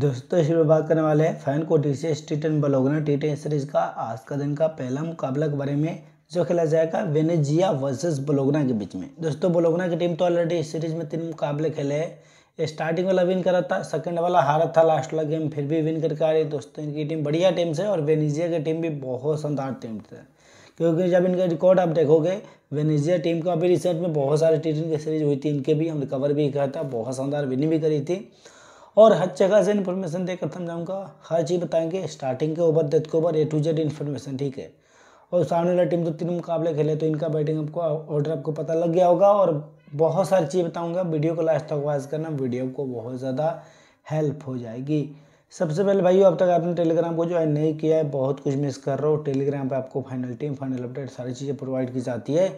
दोस्तों इस बात करने वाले हैं फैन को T C S T ten Bologna T ten series का आज का दिन का पहला मुकाबला के बारे में जो खेला जाएगा वेनेजिया वर्सेस बलोगना के बीच में दोस्तों बलोगना की टीम तो ऑलरेडी इस सीरीज में तीन मुकाबले खेले हैं स्टार्टिंग वाला विन करा था सेकंड वाला हारा था लास्ट वाला गेम फिर भी विन करके आ रही दोस्तों इनकी टीम बढ़िया टीम से और वेनेजिया की टीम भी बहुत शानदार टीम थे क्योंकि जब इनका रिकॉर्ड आप देखोगे वेनेजिया टीम का अभी रिसेंट में बहुत सारे टी टेन की सीरीज हुई थी इनके भी हमने कवर भी किया था बहुत शानदार विनिंग भी करी थी और हर जगह से इन्फॉर्मेशन देकर समझाऊंगा तो हर चीज़ बताएंगे स्टार्टिंग के ओवर डेथ के over A to Z information ठीक है और सामने वाली टीम तो तीन मुकाबले खेले तो इनका बैटिंग आपको ऑर्डर आपको पता लग गया होगा और बहुत सारी चीज़ बताऊँगा वीडियो को लास्ट तक वॉच करना वीडियो को बहुत ज़्यादा हेल्प हो जाएगी सबसे पहले भाइयों अब तक आपने टेलीग्राम को ज्वाइन नहीं किया है बहुत कुछ मिस कर रहा हो टेलीग्राम पे आपको फाइनल टीम फाइनल अपडेट सारी चीज़ें प्रोवाइड की जाती है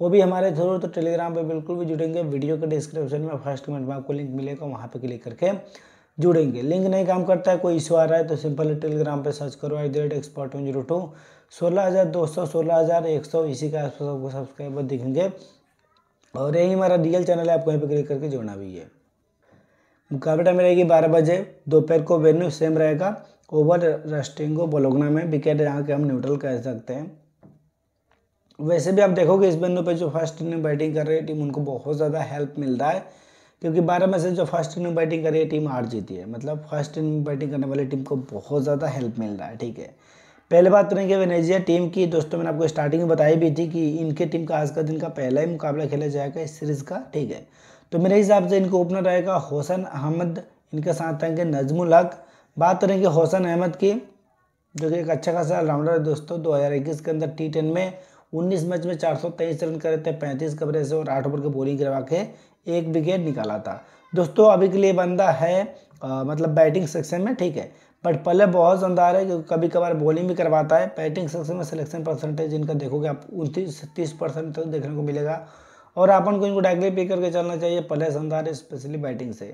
वो भी हमारे थ्रू तो टेलीग्राम पे बिल्कुल भी जुड़ेंगे वीडियो के डिस्क्रिप्शन में फर्स्ट कमेंट में आपको लिंक मिलेगा वहाँ पे क्लिक करके जुड़ेंगे लिंक नहीं काम करता है कोई इशू आ रहा है तो सिंपल टेलीग्राम पर सर्च करो at the rate expert one zero two सोलह हज़ार दो सौ सोलह हज़ार एक सौ इसी के आसपास आपको सब्सक्राइबर दिखेंगे और यही हमारा रियल चैनल है आपको यहाँ पर क्लिक करके जोड़ना भी है मुकाबला टाइम रहेगी बारह बजे दोपहर को वेन्यू सेम रहेगा ओवर रस्टिंगो बोलोगना में विकेट यहाँ के हम न्यूट्रल कह सकते हैं वैसे भी आप देखोगे इस वेन्यू पे जो फर्स्ट इनिंग बैटिंग कर रही है टीम उनको बहुत ज़्यादा हेल्प मिल रहा है क्योंकि बारह में से जो फर्स्ट इनिंग बैटिंग करे टीम हार जीती है मतलब फर्स्ट इनिंग बैटिंग करने वाली टीम को बहुत ज़्यादा हेल्प मिल रहा है ठीक है पहले बात करें तो कि वेनेजिया टीम की दोस्तों मैंने आपको स्टार्टिंग में बताई भी थी कि इनके टीम का आज का दिन का पहला ही मुकाबला खेला जाएगा इस सीरीज़ का ठीक है तो मेरे हिसाब से इनको ओपनर रहेगा होसन अहमद इनके साथ आएंगे नजमुल हक बात तो करेंगे होसन अहमद की जो कि एक अच्छा खासा ऑलराउंडर है दोस्तों इक्कीस के अंदर टी टेन में 19 मैच में 423 रन करे थे 35 कवरेज से और आठ ओवर की बोलिंग करवा के एक विकेट निकाला था दोस्तों अभी के लिए बंदा है आ, मतलब बैटिंग सेक्शन में ठीक है बट पल्ले बहुत शानदार है क्योंकि कभी कभार बॉलिंग भी करवाता है बैटिंग सेक्शन में सिलेक्शन परसेंटेज इनका देखोगे आप उनतीस तीस परसेंट तक देखने को मिलेगा और अपन को इनको डायरेक्टली पे करके चलना चाहिए पल्ले शानदार है स्पेशली बैटिंग से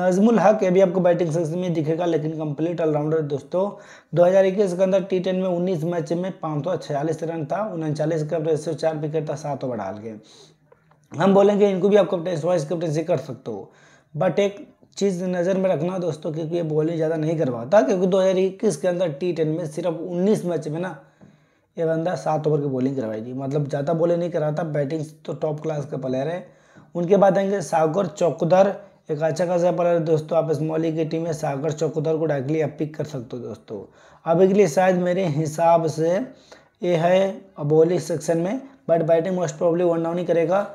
नजमुल हक ये भी आपको बैटिंग सेक्शन में दिखेगा लेकिन कंप्लीट ऑलराउंडर दोस्तों 2021 के अंदर टी में 19 मैच में पाँच रन था उनचालीस का चार विकेट था सात ओवर डाल के हम बोलेंगे इनको भी आप कंटेंस वॉइस कैप्टन से कर सकते हो बट एक चीज़ नज़र में रखना दोस्तों क्योंकि ये बॉलिंग ज़्यादा नहीं करवाता क्योंकि 2021 के अंदर टी टेन में सिर्फ 19 मैच में ना ये बंदा सात ओवर की बॉलिंग करवाई थी मतलब ज़्यादा बॉलिंग नहीं कराता बैटिंग तो टॉप क्लास का प्लेयर है उनके बाद आएंगे सागर चौकदर एक अच्छा खासा प्लेयर दोस्तों आप स्मॉली की टीम में सागर चौकदर को डायरेक्टली आप पिक कर सकते हो दोस्तों अभी के लिए शायद मेरे हिसाब से ये है बॉलिंग सेक्शन में but batting most probably one down ही करेगा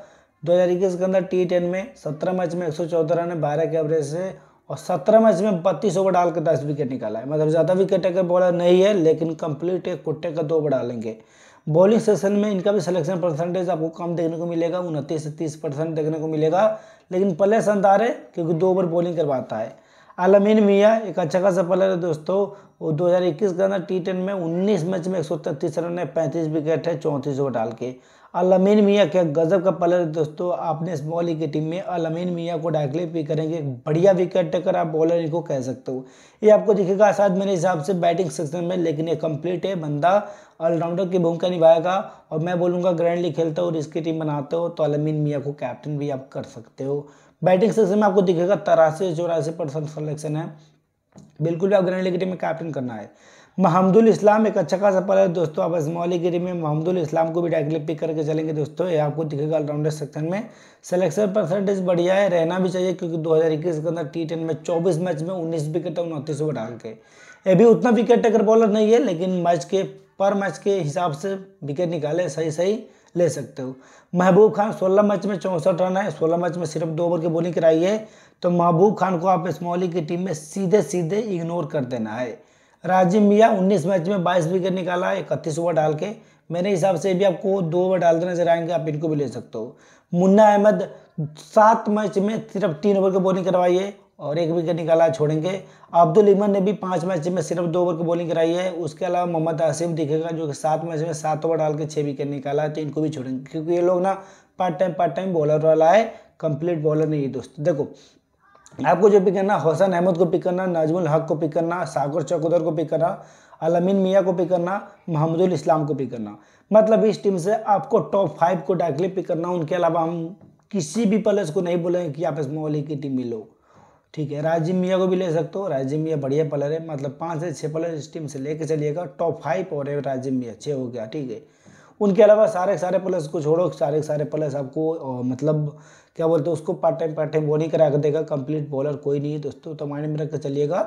2021 के अंदर टी टेन में सत्रह मैच में एक ने बारह के एवरेज से और सत्रह मैच में बत्तीस ओवर डाल के दस विकेट निकाला है मतलब ज़्यादा विकेट अगर बॉलर नहीं है लेकिन कंप्लीट एक कुट्टे का दो ओवर डालेंगे बॉलिंग सेशन में इनका भी सिलेक्शन परसेंटेज आपको कम देखने को मिलेगा उनतीस से तीस परसेंट देखने को मिलेगा लेकिन पल्ले शानदार है क्योंकि दो ओवर बॉलिंग करवाता है आलमीन मियाँ एक अच्छा खासा प्लेयर है दोस्तों वो 2021 के अंदर टी टेन में 19 मैच में एक रन है पैंतीस विकेट है चौंतीस ओवर डाल के अलमीन मियाँ क्या गजब का पलर दोस्तों आपने इस ई की टीम में अलमीन मियाँ को डायरेक्टली पे करेंगे एक बढ़िया विकेट टेकर आप बॉलर इनको कह सकते हो ये आपको दिखेगा शायद मेरे हिसाब से बैटिंग सेक्शन में लेकिन ये कंप्लीट है बंदा ऑलराउंडर की भूमिका निभाएगा और मैं बोलूँगा ग्रैंडली खेलता हो और इसकी टीम बनाते हो तो अलमीन मियाँ को कैप्टन भी आप कर सकते हो बैटिंग सेक्शन में आपको दिखेगा तिरासी चौरासी परसेंट सलेक्शन है बिल्कुल भी आप ग्रैंड लीग टीम में कैप्टन करना है महमदुल इस्लाम एक अच्छा खासा है दोस्तों आप अजमौली गिरी में महमदुल इस्लाम को भी डायरेक्टली पिक करके चलेंगे दोस्तों ये आपको दिखेगा ऑलराउंडर सेक्शन में सिलेक्शन परसेंटेज बढ़िया है रहना भी चाहिए क्योंकि 2021 के अंदर टी में 24 मैच में 19 विकेट और उनतीस ओवर डाल के ये भी उतना विकेट टेकर बॉलर नहीं है लेकिन मैच के पर मैच के हिसाब से विकेट निकाले सही सही ले सकते हो महबूब खान 16 मैच में चौंसठ रन है 16 मैच में सिर्फ दो ओवर की बॉलिंग कराई है तो महबूब खान को आप स्मॉली की टीम में सीधे सीधे इग्नोर कर देना है राजीव मिया उन्नीस मैच में बाईस विकेट निकाला इकतीस ओवर डाल के मेरे हिसाब से भी आपको दो ओवर डालते नजर आएंगे आप इनको भी ले सकते हो मुन्ना अहमद सात मैच में सिर्फ तीन ओवर की बॉलिंग करवाई है और एक विकेट निकाला छोड़ेंगे अब्दुल इमन ने भी पाँच मैच में सिर्फ दो ओवर की बॉलिंग कराई है उसके अलावा मोहम्मद आसिम दिखेगा जो कि सात मैच में सात ओवर डाल के छः विकेट निकाला है तो इनको भी छोड़ेंगे क्योंकि ये लोग ना part time part time bowler वाला है कंप्लीट बॉलर नहीं है दोस्तों देखो आपको जो पिक करना हौसन अहमद को पिक करना नाजमुल हक को पिक करना सागर चकोदर को पिक करना अलमिन मियाँ को पिक करना महमदुल इस्लाम को पिक करना मतलब इस टीम से आपको टॉप फाइव को डायरेक्टली पिक करना उनके अलावा हम किसी भी प्लेयर्स को नहीं बोलेंगे कि आप इस मोहल्ले की टीम में लो ठीक है राजीव मियाँ को भी ले सकते हो राजीव मियाँ बढ़िया प्लेयर है मतलब पाँच से छः प्लेयर इस टीम से लेकर चलिएगा टॉप फाइव और राजीव मियाँ छः हो गया ठीक है उनके अलावा सारे सारे प्लस को छोड़ो सारे सारे प्लस आपको मतलब क्या बोलते हैं उसको पार्ट टाइम पार्ट टाइम वो नहीं करा कर देगा कंप्लीट बॉलर कोई नहीं है दोस्तों तो माइंड में रखकर चलिएगा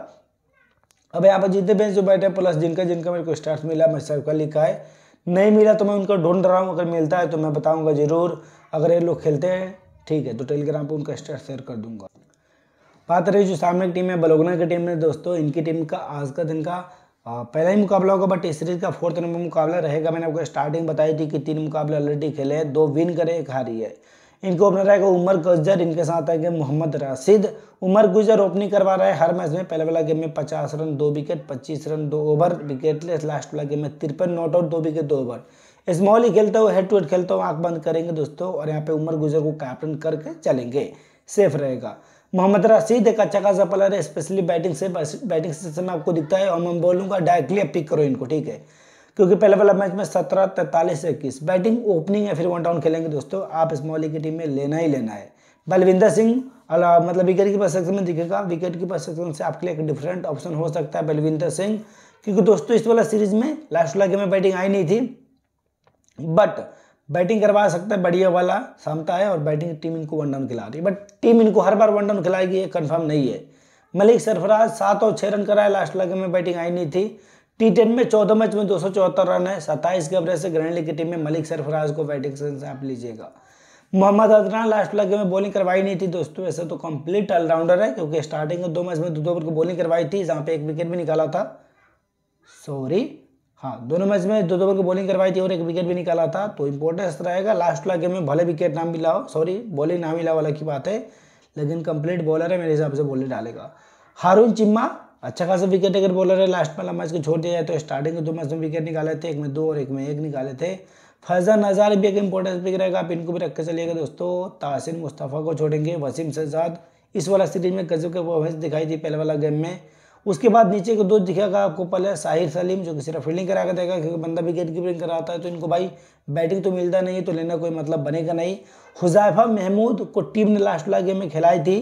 अब यहाँ पर जितने बेंच जो बैठे प्लस जिनका जिनका मेरे को स्टार्ट मिला मैं सबका लिखा है नहीं मिला तो मैं उनका ढूंढ रहा हूँ अगर मिलता है तो मैं बताऊँगा ज़रूर अगर ये लोग खेलते हैं ठीक है तो टेलीग्राम पर उनका स्टार्ट शेयर कर दूंगा बात रही जो सामने की टीम है बलोगना की टीम है दोस्तों इनकी टीम का आज का दिन का पहला ही मुकाबला होगा बट इस सीरीज का फोर्थ नंबर मुकाबला रहेगा मैंने आपको स्टार्टिंग बताई थी कि तीन मुकाबले ऑलरेडी खेले हैं दो विन करे एक हारी है इनको ओपनर रहेगा उमर गुजर इनके साथ आएंगे मोहम्मद राशिद उमर गुजर ओपनिंग करवा रहा है हर मैच में पहले वाला गेम में पचास रन दो विकेट पच्चीस रन दो ओवर विकेट लास्ट वाला गेम में तिरपन नॉट आउट दो विकेट दो ओवर स्मॉल ही खेलता हुआ हेड टू हेड खेलता हुआ आंख बंद करेंगे दोस्तों और यहाँ पे उमर गुजर को कैप्टन करके चलेंगे सेफ रहेगा मोहम्मद रशीद एक अच्छा खासा प्लेयर है स्पेशली बैटिंग से बैटिंग सेक्शन में आपको दिखता है और मैं बोलूँगा डायरेक्टली पिक करो इनको ठीक है क्योंकि पहले वाला मैच में सत्रह तैंतालीस इक्कीस बैटिंग ओपनिंग है फिर वन डाउन खेलेंगे दोस्तों आप इस मोहल्ले की टीम में लेना ही लेना है बलविंदर सिंह अला मतलब विकेट की परसेक्शन में दिखेगा विकेट की परसेक्शन से आपके लिए एक डिफरेंट ऑप्शन हो सकता है बलविंदर सिंह क्योंकि दोस्तों इस वाला सीरीज में लास्ट वाला गेम में बैटिंग आई नहीं थी बट बैटिंग करवा सकता है बढ़िया वाला समता है और बैटिंग टीम इनको वन डाउन खिला रही है बट टीम इनको हर बार वन डाउन खिलाएगी ये कन्फर्म नहीं है मलिक सरफराज सात और छः रन कराए लास्ट लगे में बैटिंग आई नहीं थी टी टेन में चौदह मैच में दो सौ चौहत्तर रन है सत्ताईस के एवरेज से ग्रैंड लीग की टीम में मलिक सरफराज को बैटिंग से आप लीजिएगा मोहम्मद अदनान लास्ट लगे में बॉलिंग करवाई नहीं थी दोस्तों ऐसे तो कंप्लीट ऑलराउंडर है क्योंकि स्टार्टिंग में दो मैच में दो ओवर की बॉलिंग करवाई थी जहाँ पे एक विकेट भी निकाला था सॉरी हाँ दोनों मैच में दो दो बॉल की बॉलिंग करवाई थी और एक विकेट भी निकाला था तो इम्पोर्टेंस रहेगा लास्ट वाला गेम में भले विकेट ना हो सॉरी बॉलिंग ना मिला वाला की बात है लेकिन कंप्लीट बॉलर है मेरे हिसाब से बॉलिंग डालेगा हारून चिम्मा अच्छा खासा विकेट अगर बॉलर है लास्ट वाला मैच को छोड़ दिया जाए तो स्टार्टिंग के दो मैच में विकेट निकाले थे एक में दो और एक में एक निकाले थे फैजा नजार भी एक इंपॉर्टेंस पिक रहेगा आप इनको भी रख के चलिएगा दोस्तों तासिन मुस्तफ़ा को छोड़ेंगे वसीम शहजाद इस वाला सीरीज में गजब के वो दिखाई थी पहले वाला गेम में उसके बाद नीचे को दो दिखेगा आपको पहले साहिर सलीम जो कि सिर्फ फील्डिंग करा कर देगा क्योंकि बंदा भी गेट कीपिंग कराता है तो इनको भाई बैटिंग तो मिलता नहीं है तो लेना कोई मतलब बनेगा नहीं हुजाइफा महमूद को टीम ने लास्ट वाला गेम में खिलाई थी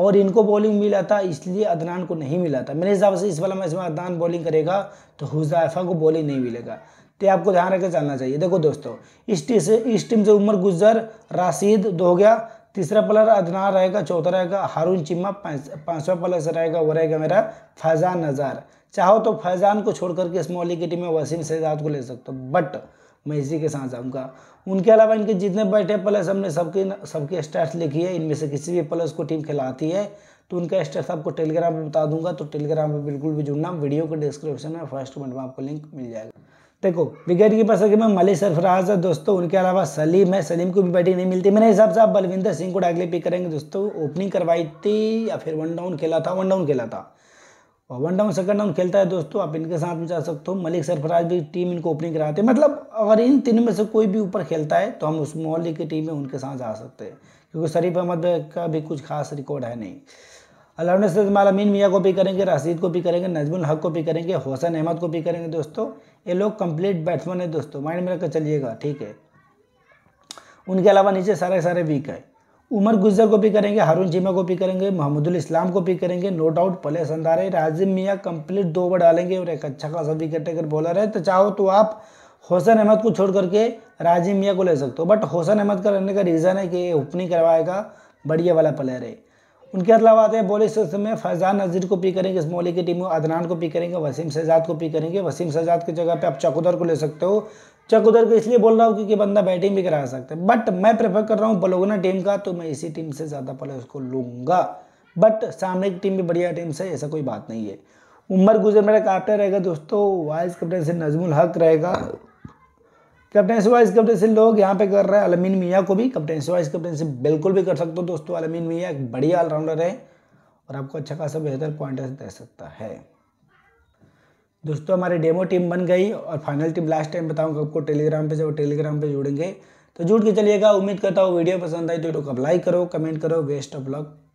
और इनको बॉलिंग मिला था इसलिए अदनान को नहीं मिला था मेरे हिसाब से इस वाला मैच में अदनान बॉलिंग करेगा तो हुजाइफा को बॉलिंग नहीं मिलेगा तो आपको ध्यान रखकर चलना चाहिए देखो दोस्तों इस टीम से इस टीम से उमर गुजर राशिद दो हो गया तीसरा प्लेयर अदनान रहेगा चौथा रहेगा हारून चिम्मा पाँचवा प्लेयर रहेगा वो रहेगा मेरा फैज़ान नज़ार चाहो तो फैज़ान को छोड़ करके इस मोहल्ले की टीम में वसीम शहजाद को ले सकते हो बट मैं इसी के साथ जाऊँगा उनके अलावा इनके जितने बैठे प्लेयर्स हमने सबके सबके स्टार्ट लिखी है इनमें से किसी भी प्लेयर्स को टीम खिलाती है तो उनका स्टेटस आपको टेलीग्राम पर बता दूंगा तो टेलीग्राम पर बिल्कुल भी जुड़ना वीडियो के डिस्क्रिप्शन में फर्स्ट कमेंट में आपको लिंक मिल जाएगा देखो विकेट कीपर सके में मलिक सरफराज है दोस्तों उनके अलावा सलीम है सलीम को भी बैटिंग नहीं मिलती मेरे हिसाब से आप बलविंदर सिंह को डायरेक्टली पिक करेंगे दोस्तों ओपनिंग करवाई थी या फिर वन डाउन खेला था वन डाउन खेला था और वन डाउन सेकंड डाउन खेलता है दोस्तों आप इनके साथ में जा सकते हो मलिक सरफराज भी टीम इनको ओपनिंग कराते मतलब अगर इन तीनों में से कोई भी ऊपर खेलता है तो हम उस मोहल्ले की टीम में उनके साथ जा सकते हैं क्योंकि शरीफ अहमद का भी कुछ खास रिकॉर्ड है नहीं अलाउन सदमालमीन मियाँ को भी करेंगे राशिद को भी करेंगे नजमुल हक को भी करेंगे हुसन अहमद को भी करेंगे दोस्तों ये लोग कंप्लीट बैट्समैन है दोस्तों माइंड में रखकर चलिएगा ठीक है उनके अलावा नीचे सारे सारे वीक है उमर गुजर को भी करेंगे हारून जीमा को भी करेंगे महमूदुल इस्लाम को भी करेंगे नो डाउट पले संधारे राजिम मियाँ कम्प्लीट दो ओवर डालेंगे और एक अच्छा खासा विकेट अगर बॉलर है तो चाहो तो आप हौसन अहमद को छोड़ करके राजिम मियाँ को ले सकते हो बट हौसन अहमद का रहने का रीज़न है कि ओपनिंग करवाएगा बढ़िया वाला प्लेयर है उनके अलावा आते हैं बॉलिंग सिस्टम में फैजान नज़ीर को पी करेंगे स्मोली की टीम में अदनान को पी करेंगे वसीम शहजाद को पी करेंगे वसीम शहजाद की जगह पे आप चकुदर को ले सकते हो चकुदर को इसलिए बोल रहा हूँ क्योंकि बंदा बैटिंग भी करा सकता है बट मैं प्रेफर कर रहा हूँ बलोगना टीम का तो मैं इसी टीम से ज़्यादा पहले उसको लूँगा बट सामने की टीम भी बढ़िया टीम से ऐसा कोई बात नहीं है उमर गुजर मेरा कैप्टन रहेगा दोस्तों वाइस कैप्टन से नजमुल हक रहेगा कैप्टनसी वाइस कैप्टनसी लोग यहाँ पे कर रहे हैं अलमीन मियाँ को भी कैप्टनसी वाइस कैप्टनसी बिल्कुल भी कर सकते हो दोस्तों अलमीन मियाँ एक बढ़िया ऑलराउंडर है और आपको अच्छा खासा बेहतर पॉइंट दे सकता है दोस्तों हमारी डेमो टीम बन गई और फाइनल टीम लास्ट टाइम बताऊँगा आपको टेलीग्राम पर जब टेलीग्राम पर जुड़ेंगे तो जुड़ के चलिएगा उम्मीद करता हूँ वीडियो पसंद आई तो वीडियो को लाइक करो कमेंट करो वेस्ट ऑफ लक